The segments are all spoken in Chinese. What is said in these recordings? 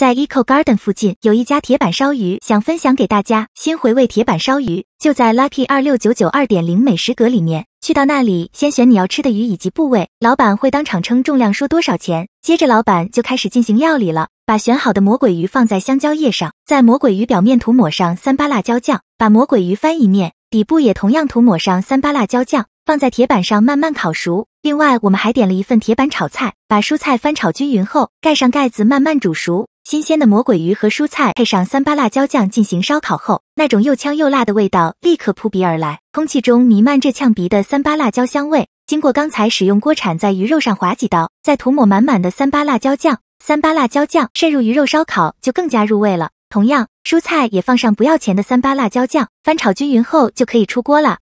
在 Eco Garden 附近有一家铁板烧鱼，想分享给大家。新回味铁板烧鱼就在 Lucky 二六九九二点零美食阁里面。去到那里，先选你要吃的鱼以及部位，老板会当场称重量，说多少钱。接着老板就开始进行料理了，把选好的魔鬼鱼放在香蕉叶上，在魔鬼鱼表面涂抹上三八辣椒酱，把魔鬼鱼翻一面，底部也同样涂抹上三八辣椒酱，放在铁板上慢慢烤熟。另外我们还点了一份铁板炒菜，把蔬菜翻炒均匀后，盖上盖子慢慢煮熟。新鲜的魔鬼鱼和蔬菜配上三八辣椒酱进行烧烤后，那种又呛又辣的味道立刻扑鼻而来，空气中弥漫着呛鼻的三八辣椒香味。经过刚才使用锅铲在鱼肉上划几刀，再涂抹满满的三八辣椒酱，三八辣椒酱渗入鱼肉烧烤就更加入味了。同样，蔬菜也放上不要钱的三八辣椒酱，翻炒均匀后就可以出锅了。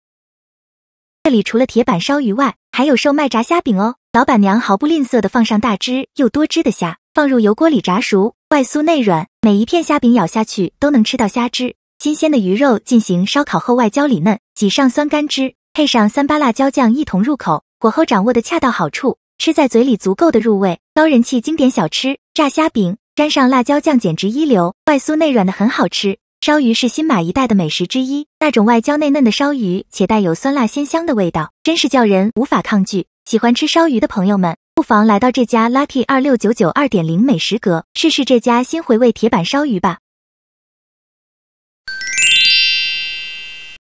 这里除了铁板烧鱼外，还有售卖炸虾饼哦。老板娘毫不吝啬的放上大只又多汁的虾。放入油锅里炸熟，外酥内软，每一片虾饼咬下去都能吃到虾汁。新鲜的鱼肉进行烧烤后，外焦里嫩，挤上酸干汁，配上三八辣椒酱一同入口，火候掌握的恰到好处，吃在嘴里足够的入味。高人气经典小吃炸虾饼，沾上辣椒酱简直一流，外酥内软的很好吃。烧鱼是新马一带的美食之一，那种外焦内嫩的烧鱼，且带有酸辣鲜香的味道，真是叫人无法抗拒。喜欢吃烧鱼的朋友们。不妨来到这家 Lucky 二六九九二点零美食阁，试试这家新回味铁板烧鱼吧。